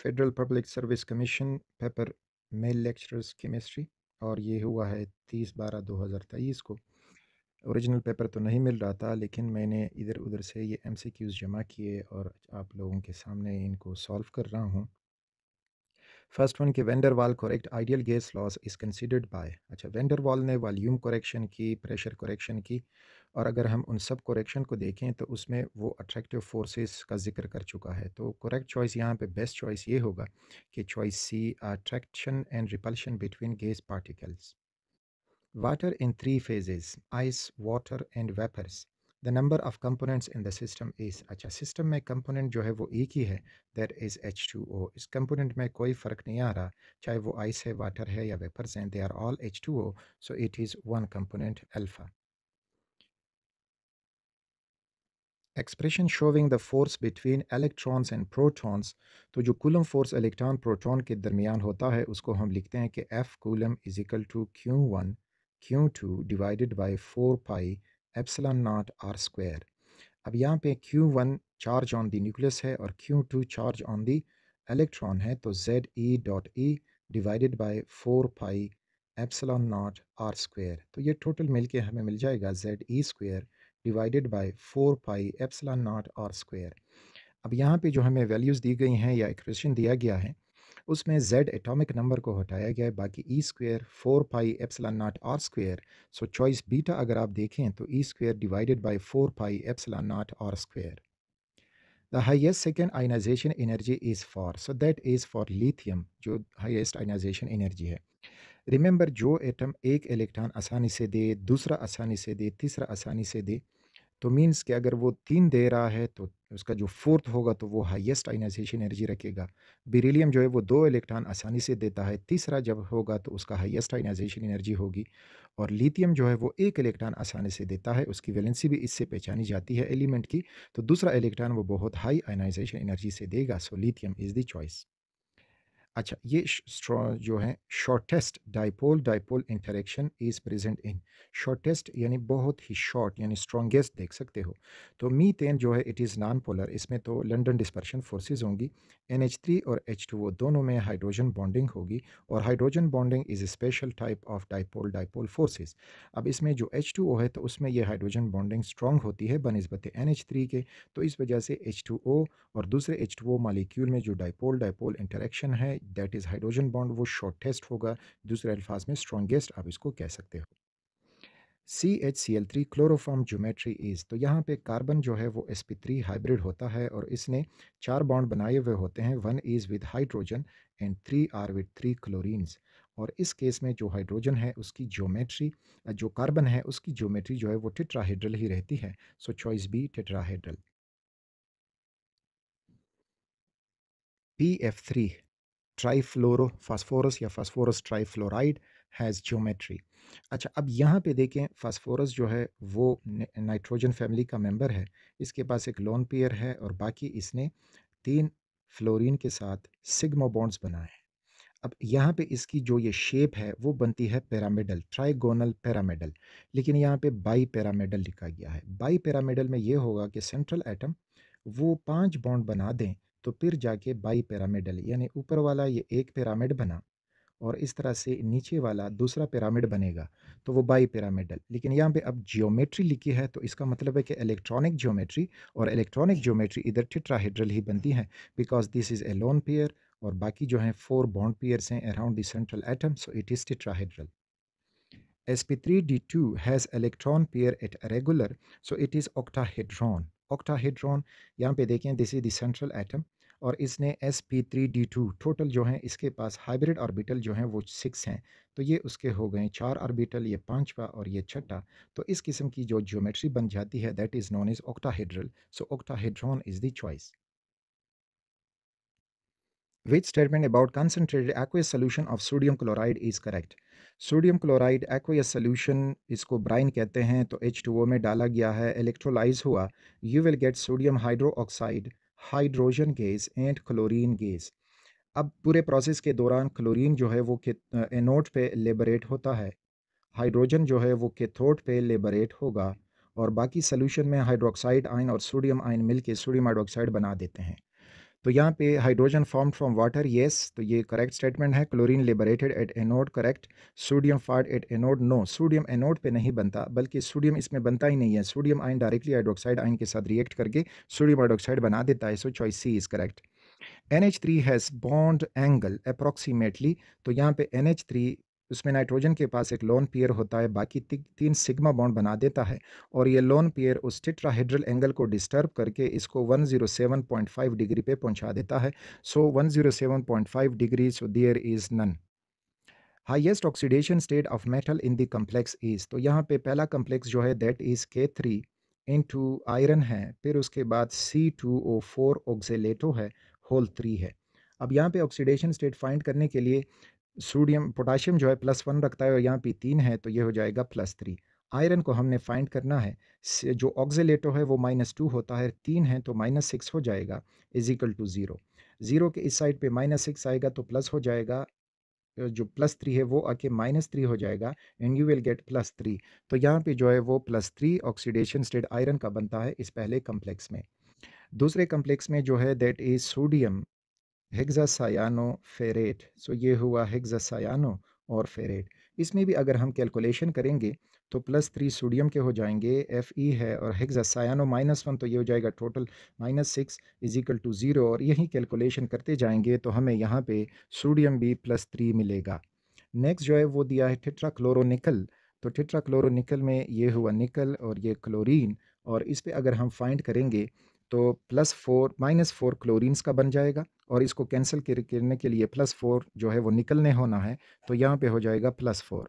Federal public service commission paper male lecturers chemistry और ये हुआ है तीस बारह दो हज़ार तेईस को ओरिजिनल पेपर तो नहीं मिल रहा था लेकिन मैंने इधर उधर से ये एम सी क्यूज़ जमा किए और आप लोगों के सामने इनको सॉल्व कर रहा हूँ फर्स्ट वन के van der Waals correct ideal gas laws is considered by अच्छा वेंडर वाल ने वॉल्यूम कोरेक्शन की प्रेशर कोरेक्शन की और अगर हम उन सब कोरेक्शन को देखें तो उसमें वो अट्रैक्टिव फोर्सेस का जिक्र कर चुका है तो करेक्ट चॉइस यहाँ पे बेस्ट चॉइस ये होगा कि choice C attraction and repulsion between gas particles water in three phases ice water and vapours the number of components in the system is अच्छा सिस्टम में कंपोनेंट जो है वो एक ही है that is H two O इस component में कोई फ़र्क नहीं आ रहा चाहे वो आइस है वाटर है या वेपर्स हैं they are all H two O so it is one component alpha expression showing the force between electrons and protons तो जो कूलम फोर्स इलेक्ट्रॉन प्रोटॉन के दरमियान होता है उसको हम लिखते हैं कि F Coulomb is equal to Q one Q two divided by four pi epsilon naught R square अब यहाँ पे Q one charge on the nucleus है और Q two charge on the electron है तो Z E dot E divided by four pi epsilon naught R square तो ये total मिलके हमें मिल जाएगा Z E square divided by four pi epsilon naught R square अब यहाँ पे जो हमें वैल्यूज़ दी गई हैं या एक्सप्रेशन दिया गया है उसमें जेड एटॉमिक नंबर को हटाया गया है बाकी E square four pi epsilon naught R square so choice beta अगर आप देखें तो E square divided by four pi epsilon naught R square the highest second ionization energy is for so that is for lithium जो highest ionization energy है remember जो atom एक electron आसानी से दे दूसरा आसानी से दे तीसरा आसानी से दे तो मीन्स कि अगर वो तीन दे रहा है तो उसका जो फोर्थ होगा तो वो हाईएस्ट आइनाइजेशन एनर्जी रखेगा बेरिलियम जो है वो दो इलेक्ट्रॉन आसानी से देता है तीसरा जब होगा तो उसका हाईएस्ट आइनाइजेशन एनर्जी होगी और लिथियम जो है वो एक इलेक्ट्रॉन आसानी से देता है उसकी वैलेंसी भी इससे पहचानी जाती है एलिमेंट की तो दूसरा इलेक्ट्रॉन वो बहुत हाई आइनाइजेशन एनर्जी से देगा so lithium is the choice अच्छा ये जो है shortest dipole dipole interaction is present in shortest यानी बहुत ही शॉर्ट यानी स्ट्रॉन्गेस्ट देख सकते हो तो मीथेन जो है इट इज़ नॉन पोलर इसमें तो लंडन डिस्पर्शन फोर्सेस होंगी एन एच थ्री और एच टू वो दोनों में हाइड्रोजन बॉन्डिंग होगी और hydrogen bonding is special type of dipole dipole forces अब इसमें जो एच टू ओ है तो उसमें यह हाइड्रोजन बॉन्डिंग स्ट्रॉन्ग होती है बनस्बत एन एच थ्री के तो इस वजह से एच टू ओ और दूसरे एच टू ओ मालिक्यूल में जो डाइपोल डाइपोल इंटरेक्शन है दैट इज़ हाइड्रोजन बॉन्ड वो शॉर्टेस्ट होगा दूसरे अल्फाज में स्ट्रॉन्गेस्ट आप इसको कह सकते हो C H C L three chloroform geometry is तो यहाँ पे कार्बन जो है वो sp3 पी हाइब्रिड होता है और इसने चार बॉन्ड बनाए हुए होते हैं one is with hydrogen and three are with three chlorines और इस केस में जो हाइड्रोजन है उसकी ज्योमेट्री जो कार्बन है उसकी ज्योमेट्री जो है वो टेट्राहेड्रल ही रहती है so choice B tetrahedral P F three trifluorophosphorus या फास्फोरस ट्राईफ्लोराइड हैज़ ज्योमेट्री अच्छा अब यहाँ पे देखें फास्फोरस जो है वो नाइट्रोजन फैमिली का मेंबर है इसके पास एक लोन पेयर है और बाकी इसने तीन फ्लोरीन के साथ सिग्मा बॉन्ड्स बनाए हैं अब यहाँ पे इसकी जो ये शेप है वो बनती है पैरामिडल ट्राइगोनल पैरामिडल लेकिन यहाँ पे बाई पैरामिडल लिखा गया है बाई पैरामिडल में ये होगा कि सेंट्रल एटम वो पांच बॉन्ड बना दें तो फिर जाके बाई पिरामिडल यानी ऊपर वाला ये एक पिरामिड बना और इस तरह से नीचे वाला दूसरा पिरामिड बनेगा तो वो बाई पिरामिडल लेकिन यहाँ पे अब जियोमेट्री लिखी है तो इसका मतलब है कि इलेक्ट्रॉनिक जियोमेट्री और इलेक्ट्रॉनिक जियोमेट्री इधर टिट्राहीड्रल ही बनती है because this is a lone pair और बाकी जो हैं फोर बॉन्ड पेयर्स हैं around the central atom so it is tetrahedral sp3d2 has electron pair at regular so it is octahedron octahedron यहाँ पे देखें दिस इज देंट्रल एटम और इसने S P three D two total जो है इसके पास hybrid orbital जो है वो सिक्स हैं तो ये उसके हो गए चार ऑर्बिटल ये पाँचवा और ये छठा तो इस किस्म की जो ज्योमेट्री बन जाती है that is none is octahedral so octahedron is the choice Which statement about concentrated aqueous solution of sodium chloride is correct? Sodium chloride aqueous solution इसको ब्राइन कहते हैं तो एच टू ओ में डाला गया है इलेक्ट्रोलाइज हुआ you will get sodium hydro oxide hydrogen gas and chlorine gas अब पूरे प्रोसेस के दौरान क्लोरीन जो है वो एनोड पे लेबरेट होता है हाइड्रोजन जो है वो कैथोड पे लेबरेट होगा और बाकी सोल्यूशन में हाइड्रोक्साइड आयन और सोडियम आयन मिलके सोडियम हाइड्रोक्साइड बना देते हैं तो यहाँ पे hydrogen form from water yes तो ये करेक्ट स्टेटमेंट है chlorine liberated at anode correct sodium formed at anode no sodium anode पे नहीं बनता बल्कि सोडियम इसमें बनता ही नहीं है सोडियम आइन डायरेक्टली हाइड्रोक्साइड आइन के साथ रिएक्ट करके सोडियम हाइड्रोक्साइड बना देता है so choice C is correct N H three has bond angle approximately तो यहाँ पे एन एच थ्री उसमें नाइट्रोजन के पास एक लोन पेयर होता है बाकी ती, तीन सिग्मा बॉन्ड बना देता है और ये लोन पेयर उस टिट्राहेड्रल एंगल को डिस्टर्ब करके इसको 107.5 डिग्री पे पहुंचा देता है so so, 107.5 degree so there is none highest oxidation state of metal in the complex is तो यहाँ पे पहला कम्प्लेक्स जो है that is K three two iron है फिर उसके बाद सी टू ओ फोर ऑक्सीटो है होल थ्री है अब यहाँ पे ऑक्सीडेशन स्टेट फाइंड करने के लिए सोडियम पोटाशियम जो है प्लस वन रखता है और यहाँ पे तीन है तो ये हो जाएगा प्लस थ्री आयरन को हमने फाइंड करना है जो ऑक्जेलेटो है वो माइनस टू होता है तीन है तो माइनस सिक्स हो जाएगा is equal to zero zero के इस साइड पे माइनस सिक्स आएगा तो प्लस हो जाएगा जो प्लस थ्री है वो आके माइनस थ्री हो जाएगा and you will get plus three तो यहाँ पे जो है वो plus three oxidation state iron का बनता है इस पहले कम्प्लेक्स में दूसरे कम्प्लेक्स में जो है that is sodium hexacyano ferrate so ये हुआ हेक्सासायानो और फेरेट इसमें भी अगर हम कैलकुलेशन करेंगे तो प्लस थ्री सोडियम के हो जाएंगे एफ ई है और सयानो माइनस वन तो ये हो जाएगा total minus six is equal to zero और यही कैलकुलेशन करते जाएंगे तो हमें यहाँ पे सोडियम भी प्लस थ्री मिलेगा नेक्स्ट जो है वो दिया है टिट्रा निकल तो टिट्रा निकल में ये हुआ निकल और ये क्लोरीन और इस पर अगर हम फाइंड करेंगे तो plus four minus four chlorines का बन जाएगा और इसको कैंसिल करने के लिए प्लस फोर जो है वो निकलने होना है तो यहाँ पे हो जाएगा प्लस फोर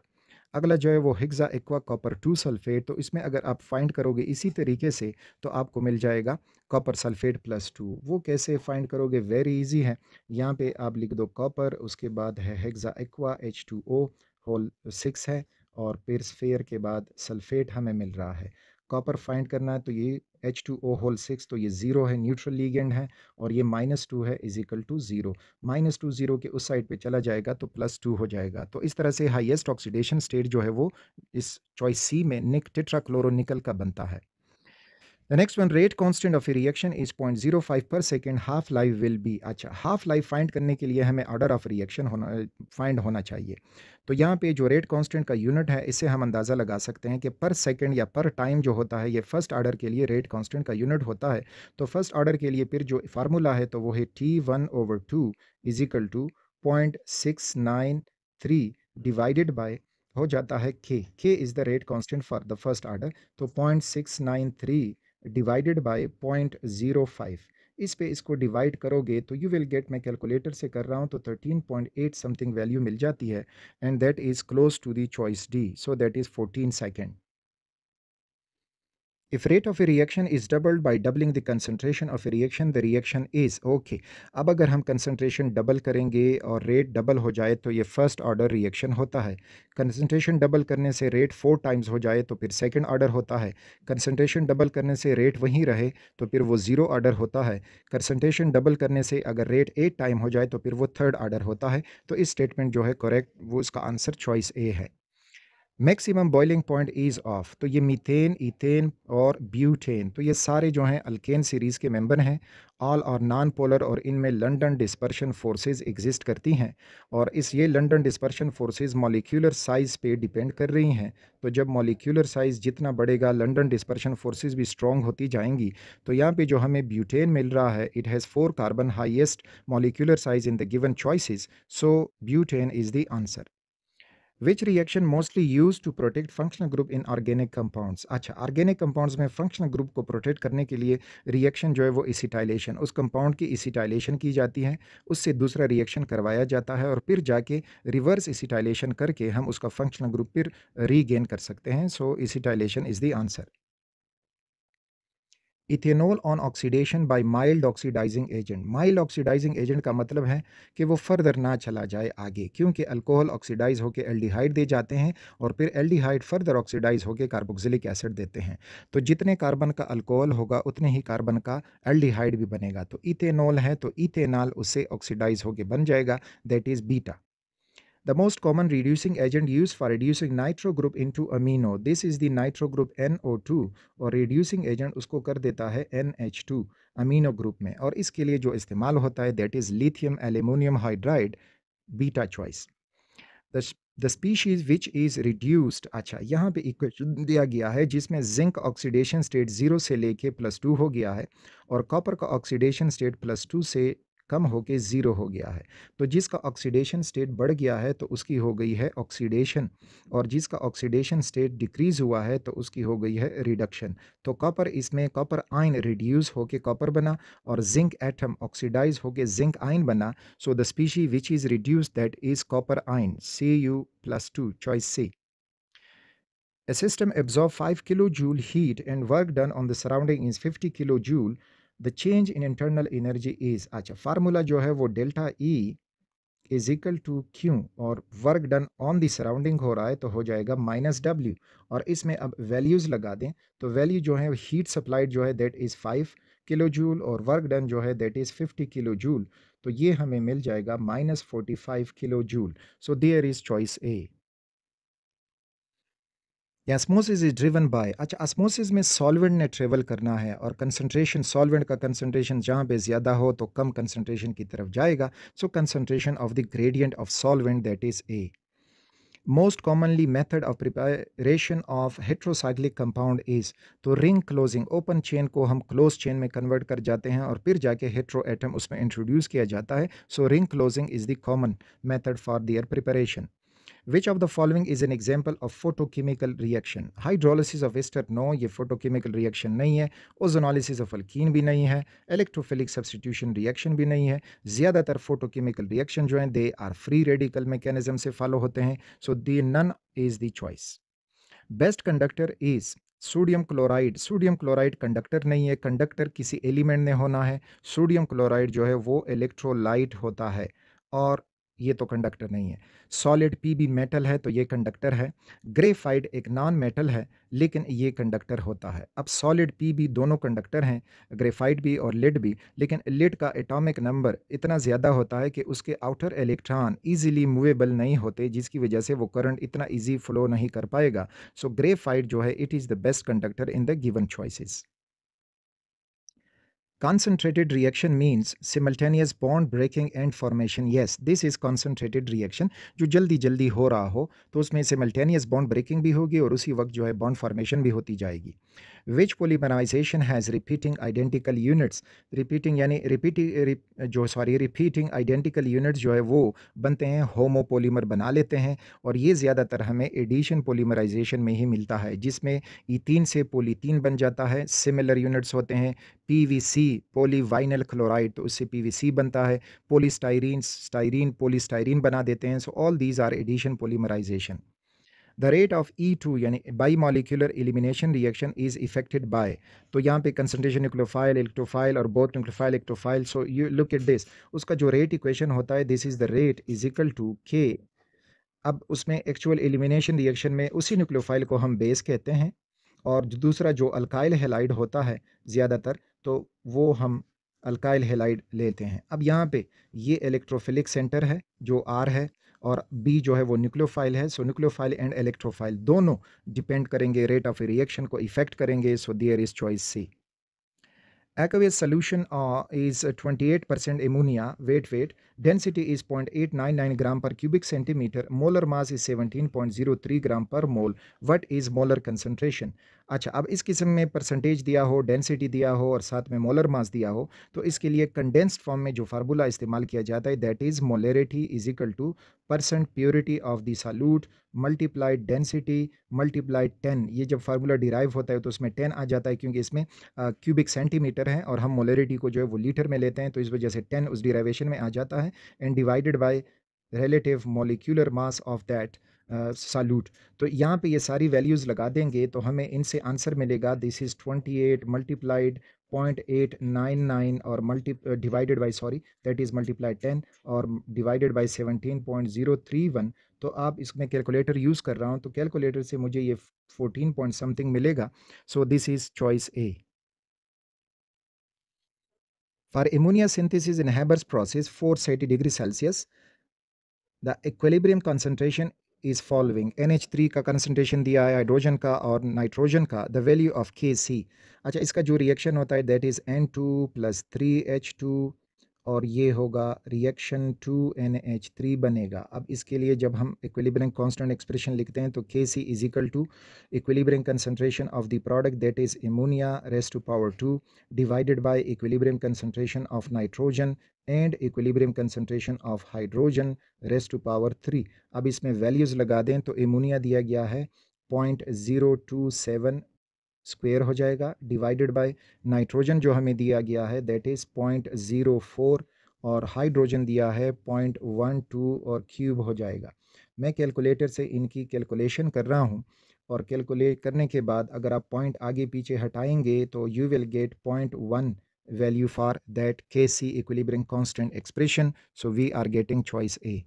अगला जो है वो hexa aqua copper two sulphate तो इसमें अगर आप फाइंड करोगे इसी तरीके से तो आपको मिल जाएगा कॉपर सल्फेट प्लस टू वो कैसे फाइंड करोगे वेरी इजी है यहाँ पे आप लिख दो कॉपर उसके बाद है hexa aqua H two O whole six है और पेरसफेयर के बाद सल्फेट हमें मिल रहा है कॉपर फाइंड करना है तो ये H two O whole six तो ये ज़ीरो है न्यूट्रल लीगेंड है और ये माइनस टू है is equal to zero minus two zero के उस साइड पे चला जाएगा तो प्लस टू हो जाएगा तो इस तरह से हाईएस्ट ऑक्सीडेशन स्टेट जो है वो इस चॉइस सी में निक क्लोरोनिकल का बनता है The next one rate of of reaction is 0.05 per second half life will be अच्छा हाफ लाइफ फाइंड करने के लिए हमें ऑर्डर ऑफ रिएक्शन होना फाइंड होना चाहिए तो यहाँ पे जो रेट constant का यूनिट है इससे हम अंदाज़ा लगा सकते हैं कि पर second या पर टाइम जो होता है ये फर्स्ट order के लिए रेट constant का यूनिट होता है तो फर्स्ट ऑर्डर के लिए फिर जो फार्मूला है तो वो है T one over two equal to point six nine three हो जाता है के K is the rate constant for the first order तो point six nine three divided by point zero five इस पे इसको डिवाइड करोगे तो यू विल गेट मैं कैलकुलेटर से कर रहा हूँ तो thirteen point eight something value मिल जाती है and that is close to the choice D so that is fourteen second If rate of a reaction is doubled by doubling the concentration of a reaction, the reaction is okay. अब अगर हम concentration double करेंगे और rate double हो जाए तो ये first order reaction होता है concentration double करने से rate four times हो जाए तो फिर second order होता है concentration double करने से rate वहीं रहे तो फिर वो zero order होता है concentration double करने से अगर rate eight time हो जाए तो फिर वो third order होता है तो इस statement जो है correct वो इसका answer choice A है maximum boiling point is of तो ये मीथेन इथेन और ब्यूटेन तो ये सारे जो हैं अल्केन सीरीज़ के मेंबर हैं ऑल और नॉन पोलर और इनमें लंडन डिस्पर्शन फोर्सेस एग्जिस्ट करती हैं और इस ये London dispersion forces molecular size पे डिपेंड कर रही हैं तो जब मॉलिक्यूलर साइज़ जितना बढ़ेगा लंडन डिस्पर्शन फोर्सेस भी स्ट्रॉन्ग होती जाएंगी तो यहाँ पे जो हमें ब्यूटेन मिल रहा है it has four carbon highest molecular size in the given choices so butane is the answer which reaction mostly use to protect functional group in organic compounds अच्छा ऑर्गेनिक कंपाउंड्स में फंक्शनल ग्रुप को protect करने के लिए reaction जो है वो इसीटाइलेशन उस कंपाउंड की इसीटाइलेशन की जाती है उससे दूसरा रिएक्शन करवाया जाता है और फिर जाके रिवर्स इसीटाइलेशन करके हम उसका फंक्शनल ग्रुप फिर रीगेन कर सकते हैं so acetylation is the answer ethanol on oxidation by mild oxidising agent mild oxidising agent का मतलब है कि वो फर्दर ना चला जाए आगे क्योंकि अल्कोहल ऑक्सीडाइज होकर एल्डिहाइड दे जाते हैं और फिर एल्डिहाइड फर्दर ऑक्सीडाइज होकर कार्बोक्सिलिक एसिड देते हैं तो जितने कार्बन का अल्कोहल होगा उतने ही कार्बन का एल्डिहाइड भी बनेगा तो इथेनॉल है तो इथेनॉल उससे ऑक्सीडाइज होकर बन जाएगा that is beta the most The most common reducing agent used for reducing nitro amino this is This nitro group N O two और रिड्यूसिंग एजेंट उसको कर देता है N H two amino group में और इसके लिए जो इस्तेमाल होता है that is lithium aluminium hydride beta choice the species which is reduced अच्छा यहाँ पे इक्वेशन दिया गया है जिसमें जिंक ऑक्सीडेशन स्टेट ज़ीरो से लेके प्लस टू हो गया है और कॉपर का ऑक्सीडेशन स्टेट प्लस टू से कम होके ज़ीरो हो गया है तो जिसका ऑक्सीडेशन स्टेट बढ़ गया है तो उसकी हो गई है ऑक्सीडेशन और जिसका ऑक्सीडेशन स्टेट डिक्रीज़ हुआ है तो उसकी हो गई है रिडक्शन तो कॉपर इसमें कॉपर आयन रिड्यूस होके कॉपर बना और जिंक एटम ऑक्सीडाइज होके जिंक आयन बना so the species which is reduce that is copper ion C U plus two choice C A system absorbs 5 kilojoule heat and work done on the surrounding is 50 kilojoule the change in internal energy is अच्छा formula जो है वो delta E is equal to Q और work done on the surrounding हो रहा है तो हो जाएगा माइनस डब्ल्यू और इसमें अब वैल्यूज़ लगा दें तो वैल्यू जो है हीट सप्लाइड जो है that is five kilo joule और वर्क डन जो है that is fifty kilo joule तो ये हमें मिल जाएगा minus forty five kilo joule so there is choice A या इज ड्रिवन बाय अच्छा असमोसिस में सॉल्वेंट ने ट्रेवल करना है और कंसनट्रेशन सॉल्वेंट का कंसनट्रेशन जहाँ पे ज़्यादा हो तो कम कंसनट्रेशन की तरफ जाएगा सो concentration of the gradient of solvent that is a most commonly method of preparation of heterocyclic compound is तो रिंग क्लोजिंग ओपन चेन को हम क्लोज चेन में कन्वर्ट कर जाते हैं और फिर जाके हेट्रो एटम उसमें इंट्रोड्यूस किया जाता है so ring closing is the common method for their preparation which of the following is an example of photochemical reaction hydrolysis of ester no ये फोटोकेमिकल रिएक्शन नहीं है ओजोनोलिसिस ऑफ अल्किन भी नहीं है इलेक्ट्रोफिलिक सब्सिट्यूशन रिएक्शन भी नहीं है ज़्यादातर फोटोकेमिकल रिएक्शन जो है they are free radical mechanism से फॉलो होते हैं so the none is the choice best conductor is sodium chloride sodium chloride conductor नहीं है कंडक्टर किसी एलिमेंट ने होना है सोडियम क्लोराइड जो है वो इलेक्ट्रोलाइट होता है और ये तो कंडक्टर नहीं है सॉलिड पी भी मेटल है तो ये कंडक्टर है ग्रेफाइड एक नॉन मेटल है लेकिन ये कंडक्टर होता है अब सॉलिड पी भी दोनों कंडक्टर हैं ग्रेफाइड भी और लिड भी लेकिन लिड का एटॉमिक नंबर इतना ज़्यादा होता है कि उसके आउटर इलेक्ट्रॉन इजीली मूवेबल नहीं होते जिसकी वजह से वो करंट इतना ईजी फ्लो नहीं कर पाएगा सो ग्रेफाइड जो है it is the best conductor in the given choices Concentrated reaction means simultaneous bond breaking and formation. Yes, this is concentrated reaction. जो जल्दी जल्दी हो रहा हो तो उसमें simultaneous bond breaking भी होगी और उसी वक्त जो है bond formation भी होती जाएगी Which polymerization has repeating identical units? Repeating यानी repeat जो सॉरी repeating identical units जो है वो बनते हैं होमोपोलीमर बना लेते हैं और ये ज़्यादातर हमें एडिशन पोलीमराइजेशन में ही मिलता है जिसमें ईथीन से पोलीथीन बन जाता है सिमिलर यूनिट्स होते हैं पी पोलीवाइनल क्लोराइड तो उससे पीवीसी बनता है पोलीस्टाइरीन स्टाइरीन पोलीस्टाइरीन बना देते हैं so all these are addition polymerisation the rate of E two यानी bimolecular elimination reaction is affected by तो यहाँ पे कंसनट्रेशन न्यूक्लोफाइल इलेक्ट्रोफाइल और both nucleophile electrophile so you look at this उसका जो रेट इक्वेशन होता है this is the rate is equal to K अब उसमें एक्चुअल एलिमिनेशन रिएक्शन में उसी न्यूक्लोफाइल को हम बेस कहते हैं और दूसरा जो अल्काइल हेलाइड होता है ज़्यादातर तो वो हम अल्काइल हेलाइड लेते हैं अब यहाँ पे ये इलेक्ट्रोफिलिक सेंटर है जो आर है और बी जो है वो न्यूक्लियोफाइल है सो न्यूक्लियोफाइल एंड इलेक्ट्रोफाइल दोनों डिपेंड करेंगे रेट ऑफ रिएक्शन को इफेक्ट करेंगे so there is choice C weight weight density is point eight nine nine gram per 0.899 centimetre molar mass is molar point zero 17.03 gram per mole what is molar concentration अच्छा अब इस किस्म में percentage दिया हो density दिया हो और साथ में मोलर मास दिया हो तो इसके लिए कंडेंस्ड फॉर्म में जो फार्मूला इस्तेमाल किया जाता है that is molarity is equal to percent purity of the solute multiplied density multiplied ten ये जब फार्मूला डिराइव होता है तो उसमें टेन आ जाता है क्योंकि इसमें क्यूबिक सेंटीमीटर है और हम मोलेरिटी को जो है वो लीटर में लेते हैं तो इस वजह से टेन उस डिराइवेशन में आ जाता है and divided by relative molecular mass of that solute तो यहाँ पे ये सारी वैल्यूज़ लगा देंगे तो हमें इनसे आंसर मिलेगा this is twenty eight multiplied point eight nine nine और multi divided by sorry that is multiplied ten और divided by seventeen point zero three one तो आप इसमें कैलकुलेटर यूज़ कर रहा हूँ तो कैलकुलेटर से मुझे ये फोर्टीन पॉइंट समथिंग मिलेगा so this is choice A For ammonia synthesis in Haber's process 430 degrees Celsius, the equilibrium concentration is following N H three का कंसनट्रेशन दिया है हाइड्रोजन का और नाइट्रोजन का द वैल्यू ऑफ के सी अच्छा इसका जो रिएक्शन होता है that is N two plus three H two और ये होगा reaction two N H three बनेगा अब इसके लिए जब हम इक्विलिब्रियम कांस्टेंट एक्सप्रेशन लिखते हैं तो K C is equal to equilibrium concentration of the product that is ammonia raise to power two divided by equilibrium concentration of nitrogen and equilibrium concentration of hydrogen raise to power three अब इसमें values लगा दें तो ammonia दिया गया है point zero two seven square हो जाएगा डिवाइडेड बाय नाइट्रोजन जो हमें दिया गया है that is point zero four और हाइड्रोजन दिया है पॉइंट वन टू और क्यूब हो जाएगा मैं कैलकुलेटर से इनकी कैलकुलेशन कर रहा हूँ और कैलकुलेट करने के बाद अगर आप पॉइंट आगे पीछे हटाएंगे तो you will get point one value for that K C equilibrium constant expression so we are getting choice A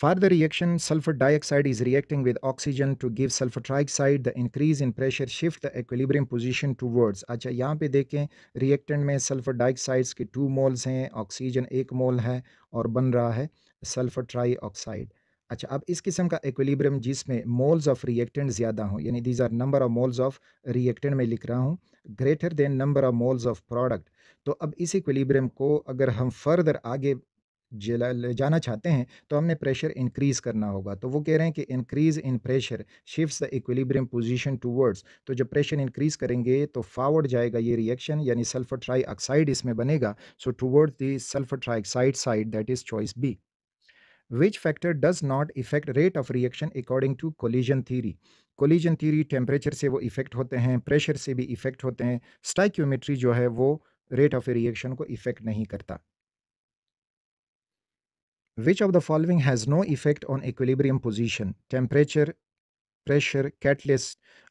For the reaction, sulfur dioxide is reacting with oxygen to give sulfur trioxide. The increase in pressure shift the equilibrium position towards. अच्छा यहाँ पे देखें reactant में sulphur dioxides के two moles हैं oxygen एक mole है और बन रहा है सल्फर ट्राई ऑक्साइड अच्छा अब इस किस्म का एक्विलिब्रियम जिसमें मोल्स ऑफ रिएक्टेंट ज़्यादा हों यानी these are number of moles of reactant में लिख रहा हूँ greater than number of moles of product तो अब इस इक्विलिब्रियम को अगर हम फर्दर आगे ले जाना चाहते हैं तो हमने प्रेशर इंक्रीज़ करना होगा तो वो कह रहे हैं कि increase in pressure shift the equilibrium position towards तो जब प्रेशर इंक्रीज़ करेंगे तो फावर्ड जाएगा ये रिएक्शन यानी सल्फर ट्राई ऑक्साइड इसमें बनेगा so toward the sulphur trioxide side that is choice B which factor does not affect rate of reaction according to collision theory collision theory temperature से वो effect होते हैं pressure से भी effect होते हैं स्टाइक्योमेट्री जो है वो रेट ऑफ रिएक्शन को इफेक्ट नहीं करता which of the following has no effect on equilibrium position temperature pressure catalyst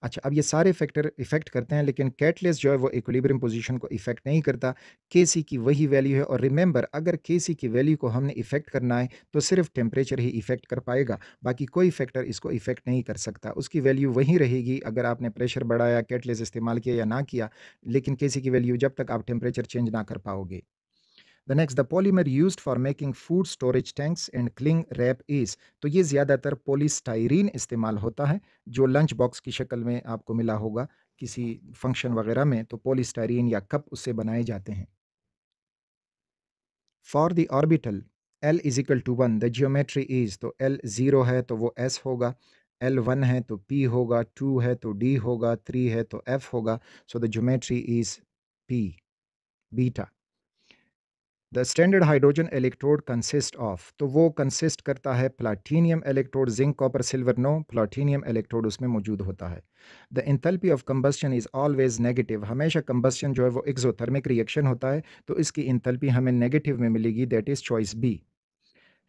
अच्छा अब ये सारे फैक्टर इफेक्ट करते हैं लेकिन कैटलेस जो है वो इक्विलिब्रियम पोजिशन को इफेक्ट नहीं करता के सी की वही वैल्यू है और रिमेंबर अगर के सी की वैल्यू को हमने इफेक्ट करना है तो सिर्फ टेम्परेचर ही इफेक्ट कर पाएगा बाकी कोई फैक्टर इसको इफेक्ट नहीं कर सकता उसकी वैल्यू वही रहेगी अगर आपने प्रेशर बढ़ाया कैटलेस इस्तेमाल किया या ना किया लेकिन के सी की वैल्यू जब तक आप टेम्परेचर चेंज ना कर पाओगे the next the polymer use for making food storage tanks and cling wrap is तो ये ज़्यादातर पोलिस्टाइरीन इस्तेमाल होता है जो लंच बॉक्स की शक्ल में आपको मिला होगा किसी फंक्शन वगैरह में तो पोलिस्टाइरीन या कप उससे बनाए जाते हैं for the orbital l is equal to one the geometry is तो एल ज़ीरो है तो वो एस होगा एल वन है तो पी होगा टू है तो डी होगा थ्री है तो एफ होगा so the geometry is p beta the standard hydrogen electrode consist of तो वो कंसिस्ट करता है platinum electrode zinc copper silver no platinum electrode उसमें मौजूद होता है the enthalpy of combustion is always negative हमेशा कम्बस्टन जो है वो एक्जोथर्मिक रिएक्शन होता है तो इसकी इंथल्पी हमें नेगेटिव में मिलेगी that is choice B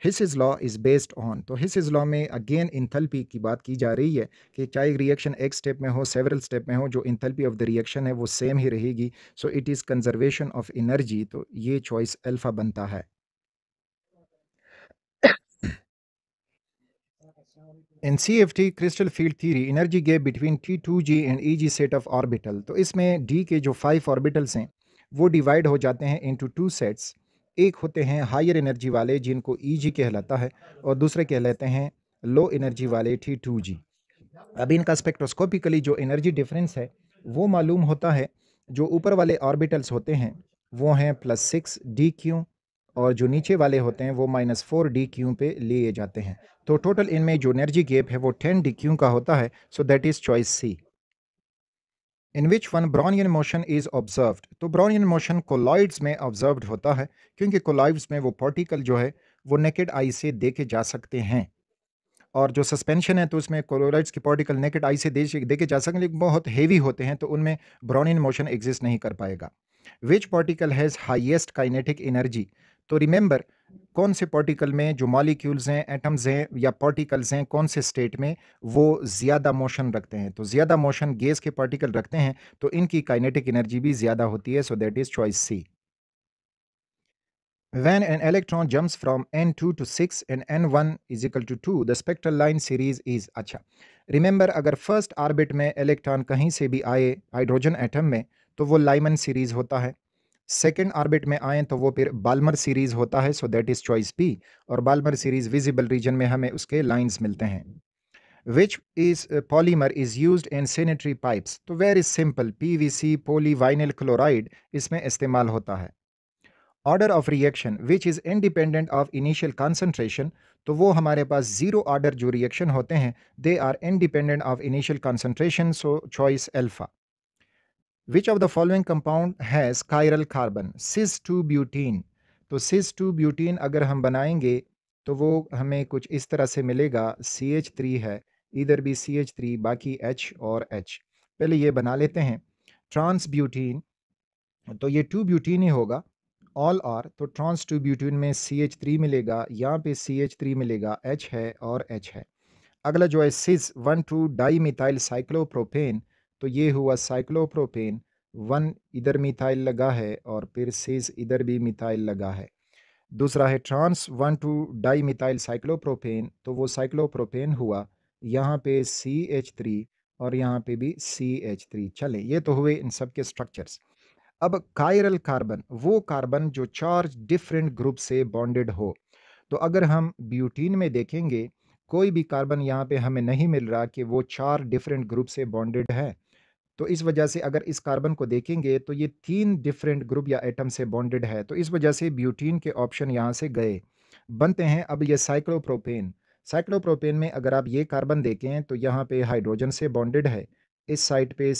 Hess law is based on तो हिस इज लॉ में अगेन इंथल्पी की बात की जा रही है कि चाहे रिएक्शन एक स्टेप में हो सेवरल स्टेप में हो जो इंथल्पी ऑफ द रिएक्शन है वो सेम ही रहेगी so it is conservation of energy तो ये चॉइस अल्फ़ा बनता है C F T crystal field theory energy field between t two g and e g set of orbital तो इसमें डी के जो फाइव ऑर्बिटल्स हैं वो डिवाइड हो जाते हैं इंटू टू सेट्स एक होते हैं हायर एनर्जी वाले जिनको ई e कहलाता है और दूसरे कहलाते हैं लो एनर्जी वाले टी टू जी अब इनका स्पेक्ट्रोस्कोपिकली जो एनर्जी डिफरेंस है वो मालूम होता है जो ऊपर वाले ऑर्बिटल्स होते हैं वो हैं प्लस सिक्स डी क्यू और जो नीचे वाले होते हैं वो माइनस फोर डी क्यू पे लिए जाते हैं तो टोटल इनमें जो एनर्जी गैप है वो टेन डी क्यू का होता है so that is choice C in which one Brownian motion is observed तो ब्रॉनियन मोशन कोलाइड्स में ऑब्जर्व्ड होता है क्योंकि कोलाइड्स में वो पॉर्टिकल जो है वो नेकेड आई से देखे जा सकते हैं और जो सस्पेंशन है तो उसमें कोलोराइड्स की पॉर्टिकल नेकेड आई से देखे जा सकते लेकिन बहुत हेवी होते हैं तो उनमें ब्रॉनियन मोशन एग्जिस्ट नहीं कर पाएगा which particle has highest kinetic energy तो रिमेंबर कौन से पार्टिकल में जो मॉलिक्यूल्स हैं एटम्स हैं या पार्टिकल्स हैं कौन से स्टेट में वो ज़्यादा मोशन रखते हैं तो ज़्यादा मोशन गैस के पार्टिकल रखते हैं तो इनकी काइनेटिक एनर्जी भी ज़्यादा होती है so that is choice C When an electron jumps from n2 to 6 and n1 is equal to 2, the spectral line series is अच्छा रिमेंबर अगर फर्स्ट orbit में इलेक्ट्रॉन कहीं से भी आए हाइड्रोजन एटम में तो वो लाइमन सीरीज़ होता है सेकेंड ऑर्बिट में आएँ तो वो फिर बालमर सीरीज़ होता है so that is choice P और बालमर सीरीज़ विजिबल रीजन में हमें उसके लाइन्स मिलते हैं which is polymer is use in sanitary pipes तो very simple P V C poly vinyl chloride इसमें इस्तेमाल होता है order of reaction which is independent of initial concentration तो वो हमारे पास ज़ीरो ऑर्डर जो रिएक्शन होते हैं they are independent of initial concentration so choice alpha which of the following compound है chiral carbon cis two butene तो cis two butene अगर हम बनाएंगे तो वो हमें कुछ इस तरह से मिलेगा सी एच थ्री है इधर भी सी एच थ्री बाकी एच और एच पहले ये बना लेते हैं ट्रांस ब्यूटीन तो ये टू ब्यूटीन ही होगा ऑल आर तो ट्रांस टू ब्यूटीन में सी एच थ्री मिलेगा यहाँ पे सी एच थ्री मिलेगा एच है और एच है अगला जो है cis one two di methyl cyclopropane तो ये हुआ साइक्लोप्रोपेन वन इधर मिथाइल लगा है और फिर सेज इधर भी मिथाइल लगा है दूसरा है trans one two di methyl cyclopropane तो वो साइक्लोप्रोपेन हुआ यहाँ पे सी एच थ्री और यहाँ पे भी सी एच थ्री चले ये तो हुए इन सब के स्ट्रक्चर्स अब कायरल कार्बन वो कार्बन जो चार डिफरेंट ग्रुप से बॉन्डेड हो तो अगर हम ब्यूटीन में देखेंगे कोई भी कार्बन यहाँ पे हमें नहीं मिल रहा कि वो चार डिफरेंट ग्रुप से बॉन्डेड है तो इस वजह से अगर इस कार्बन को देखेंगे तो ये तीन डिफरेंट ग्रुप या एटम से बॉन्डेड है तो इस वजह से ब्यूटीन के ऑप्शन यहाँ से गए बनते हैं अब ये साइक्लोप्रोपेन साइक्लोप्रोपेन में अगर आप ये कार्बन देखें तो यहाँ पे हाइड्रोजन से बॉन्डेड है इस साइड पे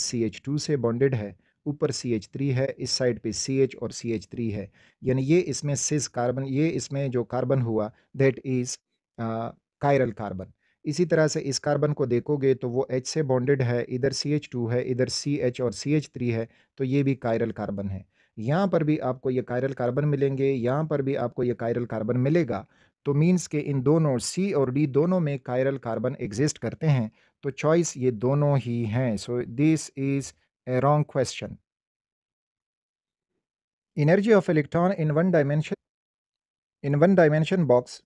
टू से बॉन्डेड है ऊपर थ्री है इस साइड पे एच और थ्री है यानी ये इसमें सिस कार्बन ये इसमें जो कार्बन हुआ दैट इज़ कायरल कार्बन इसी तरह से इस कार्बन को देखोगे तो वो एच से बॉन्डेड है इधर सी एच टू है इधर सी एच और सी एच थ्री है तो ये भी कायरल कार्बन है यहाँ पर भी आपको ये कायरल कार्बन मिलेंगे यहाँ पर भी आपको ये कायरल कार्बन मिलेगा तो मीन्स के इन दोनों सी और डी दोनों में कायरल कार्बन एग्जिस्ट करते हैं तो चॉइस ये दोनों ही हैं so this is a wrong question energy of electron in one dimension in one dimension box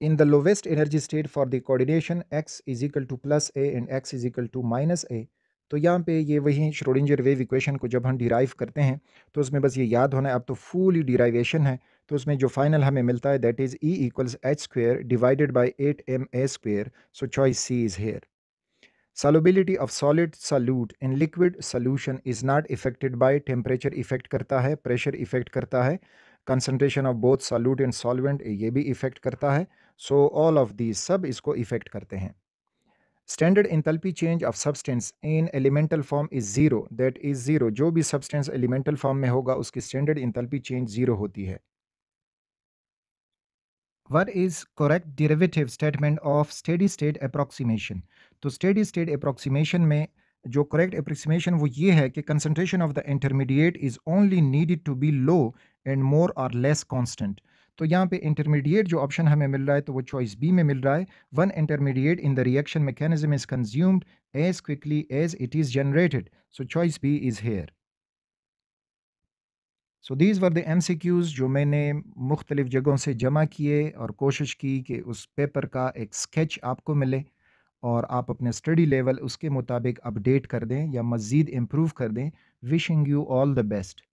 in the lowest energy state for the coordination x is equal to plus a and x is equal to minus a तो यहाँ पे ये वही Schrödinger wave equation को जब हम derive करते हैं तो उसमें बस ये याद होना है अब तो फुली डिराइवेशन है तो उसमें जो फाइनल हमें मिलता है that is E equals h square divided by eight m a square so choice C is here solubility of solid solute in liquid solution is not affected by temperature effect करता है pressure effect करता है concentration of both solute and solvent ये भी effect करता है so all of these sub इसको effect करते हैं standard enthalpy change of substance in elemental form is zero that is zero जो भी सब्सटेंस एलिमेंटल फॉर्म में होगा उसकी स्टैंडर्ड इंथल्पी चेंज जीरो होती है what is correct derivative statement of steady state approximation तो स्टेडी स्टेट अप्रोक्सीमेशन में जो करेक्ट अप्रोक्सीमेशन वो ये है कि concentration of the intermediate is only needed to be low and more or less constant तो यहाँ पे इंटरमीडिएट जो ऑप्शन हमें मिल रहा है तो वो चॉइस बी में मिल रहा है one intermediate in the reaction mechanism is consumed as quickly as it is generated so choice B is here so these were the M C Qs जो मैंने मुख्तलिफ़ जगहों से जमा किए और कोशिश की कि उस पेपर का एक स्केच आपको मिले और आप अपने स्टडी लेवल उसके मुताबिक अपडेट कर दें या मज़ीद इम्प्रूव कर दें wishing you all the best